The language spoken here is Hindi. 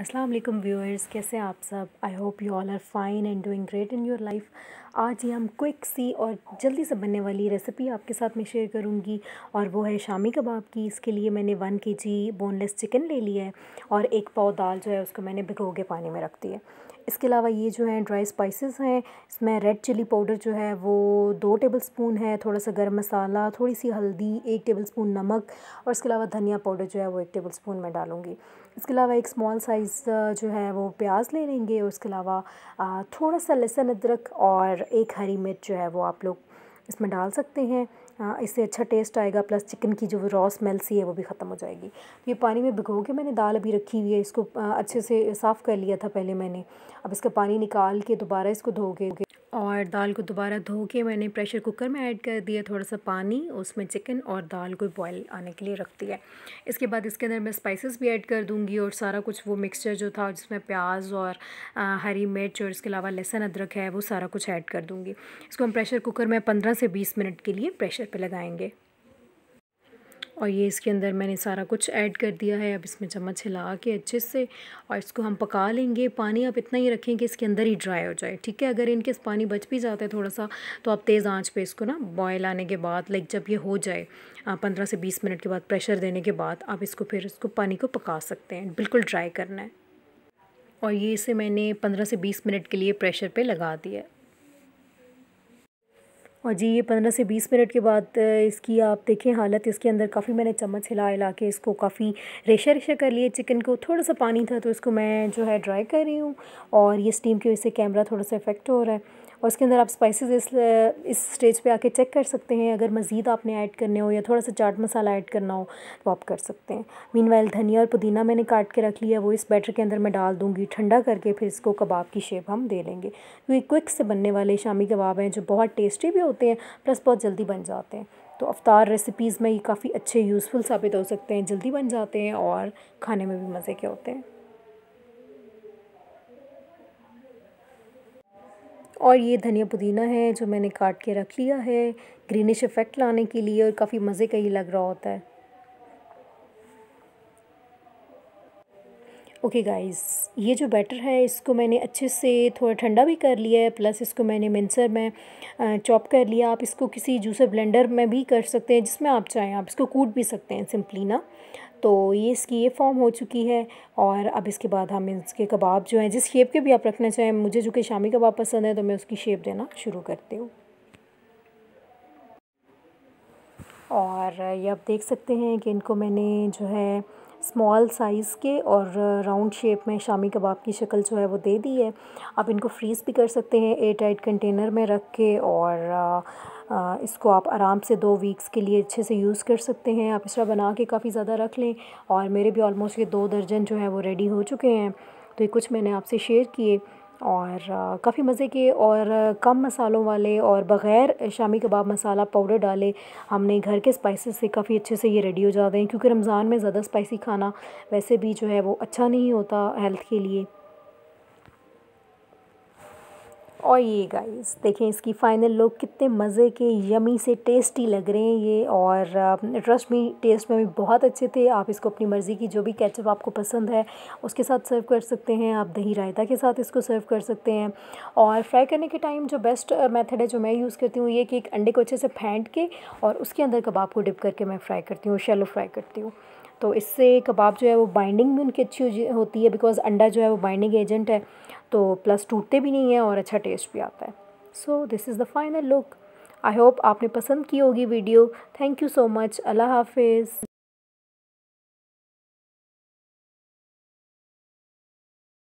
असलम व्यूअर्स कैसे आप सब I hope you all are fine and doing great in your life आज ये हम क्विक सी और जल्दी से बनने वाली रेसिपी आपके साथ मैं शेयर करूँगी और वो है शामी कबाब की इसके लिए मैंने वन के जी बोनलेस चिकन ले लिया है और एक पाव दाल जो है उसको मैंने भिगो के पानी में रख दी है इसके अलावा ये जो है ड्राई स्पाइसेस हैं इसमें रेड चिली पाउडर जो है वो दो टेबल स्पून है थोड़ा सा गर्म मसाला थोड़ी सी हल्दी एक टेबल स्पून नमक और इसके अलावा धनिया पाउडर जो है वो एक टेबल स्पून मैं डालूँगी इसके अलावा एक स्मॉल साइज़ जो है वो प्याज ले लेंगे और उसके अलावा थोड़ा सा लहसुन अदरक और एक हरी मिर्च जो है वो आप लोग इसमें डाल सकते हैं इससे अच्छा टेस्ट आएगा प्लस चिकन की जो रॉ स्मेल सी है वो भी ख़त्म हो जाएगी तो ये पानी में भिगो के मैंने दाल अभी रखी हुई है इसको अच्छे से साफ़ कर लिया था पहले मैंने अब इसका पानी निकाल के दोबारा इसको धो के और दाल को दोबारा धो के मैंने प्रेशर कुकर में ऐड कर दिया थोड़ा सा पानी उसमें चिकन और दाल को बॉयल आने के लिए रख दिया इसके बाद इसके अंदर मैं स्पाइसेस भी ऐड कर दूंगी और सारा कुछ वो मिक्सचर जो था जिसमें प्याज और आ, हरी मिर्च और इसके अलावा लहसुन अदरक है वो सारा कुछ ऐड कर दूँगी इसको हम प्रेशर कुकर में पंद्रह से बीस मिनट के लिए प्रेशर पर लगाएँगे और ये इसके अंदर मैंने सारा कुछ ऐड कर दिया है अब इसमें चम्मच हिला के अच्छे से और इसको हम पका लेंगे पानी आप इतना ही रखें कि इसके अंदर ही ड्राई हो जाए ठीक है अगर इनके पानी बच भी जाता है थोड़ा सा तो आप तेज़ आँच पर इसको ना बॉयल आने के बाद लाइक जब ये हो जाए पंद्रह से बीस मिनट के बाद प्रेशर देने के बाद आप इसको फिर इसको पानी को पका सकते हैं बिल्कुल ड्राई करना है और ये इसे मैंने पंद्रह से बीस मिनट के लिए प्रेशर पर लगा दिया और जी ये पंद्रह से बीस मिनट के बाद इसकी आप देखें हालत इसके अंदर काफ़ी मैंने चम्मच हिला हिला के इसको काफ़ी रेशा रेशा कर लिए चिकन को थोड़ा सा पानी था तो इसको मैं जो है ड्राई कर रही हूँ और ये स्टीम की वजह से कैमरा थोड़ा सा इफेक्ट हो रहा है और उसके अंदर आप स्पाइसेस इस इस स्टेज पे आके चेक कर सकते हैं अगर मज़ीद आपने ऐड करने हो या थोड़ा सा चाट मसाला ऐड करना हो तो आप कर सकते हैं मीन धनिया और पुदीना मैंने काट के रख लिया वो इस बैटर के अंदर मैं डाल दूँगी ठंडा करके फिर इसको कबाब की शेप हम दे लेंगे क्योंकि तो ये क्विक से बनने वाले शामी कबाब हैं जो बहुत टेस्टी भी होते हैं प्लस बहुत जल्दी बन जाते हैं तो अवतार रेसिपीज़ में ये काफ़ी अच्छे यूज़फुल साबित हो सकते हैं जल्दी बन जाते हैं और खाने में भी मज़े के होते हैं और ये धनिया पुदीना है जो मैंने काट के रख लिया है ग्रीनिश इफ़ेक्ट लाने के लिए और काफ़ी मज़े का ही लग रहा होता है ओके गाइस ये जो बैटर है इसको मैंने अच्छे से थोड़ा ठंडा भी कर लिया है प्लस इसको मैंने मिन्सर में चॉप कर लिया आप इसको किसी जूसर ब्लेंडर में भी कर सकते हैं जिसमें आप चाहें आप इसको कूट भी सकते हैं सिंपली ना तो ये इसकी ये फॉर्म हो चुकी है और अब इसके बाद हम इसके कबाब जो हैं जिस शेप के भी आप रखना चाहें मुझे जो कि शामी कबाब पसंद है तो मैं उसकी शेप देना शुरू करती हूँ और ये आप देख सकते हैं कि इनको मैंने जो है स्मॉल साइज़ के और राउंड शेप में शामी कबाब की शक्ल जो है वो दे दी है आप इनको फ्रीज़ भी कर सकते हैं एयर टाइट कंटेनर में रख के और इसको आप आराम से दो वीक्स के लिए अच्छे से यूज़ कर सकते हैं आप इस तरह बना के काफ़ी ज़्यादा रख लें और मेरे भी ऑलमोस्ट ये दो दर्जन जो है वो रेडी हो चुके हैं तो ये कुछ मैंने आपसे शेयर किए और काफ़ी मज़े के और कम मसालों वाले और बग़ैर शामी कबाब मसाला पाउडर डाले हमने घर के स्पाइसेस से काफ़ी अच्छे से ये रेडी हो जाते हैं क्योंकि रमज़ान में ज़्यादा स्पाइसी खाना वैसे भी जो है वो अच्छा नहीं होता हेल्थ के लिए और ये गाइस देखें इसकी फ़ाइनल लुक कितने मज़े के यमी से टेस्टी लग रहे हैं ये और ट्रस्ट में टेस्ट में भी बहुत अच्छे थे आप इसको अपनी मर्ज़ी की जो भी केचप आपको पसंद है उसके साथ सर्व कर सकते हैं आप दही रायता के साथ इसको सर्व कर सकते हैं और फ्राई करने के टाइम जो बेस्ट मेथड है जो मैं यूज़ करती हूँ ये कि एक अंडे को अच्छे से फेंट के और उसके अंदर कबाब को डिप करके मैं फ्राई करती हूँ शेलो फ्राई करती हूँ तो इससे कबाब जो है वो बाइंडिंग भी उनकी अच्छी होती है बिकॉज़ अंडा जो है वो बाइंडिंग एजेंट है तो प्लस टूटते भी नहीं है और अच्छा टेस्ट भी आता है so this is the final look I hope आपने पसंद की होगी video thank you so much अल्लाह हाफिज़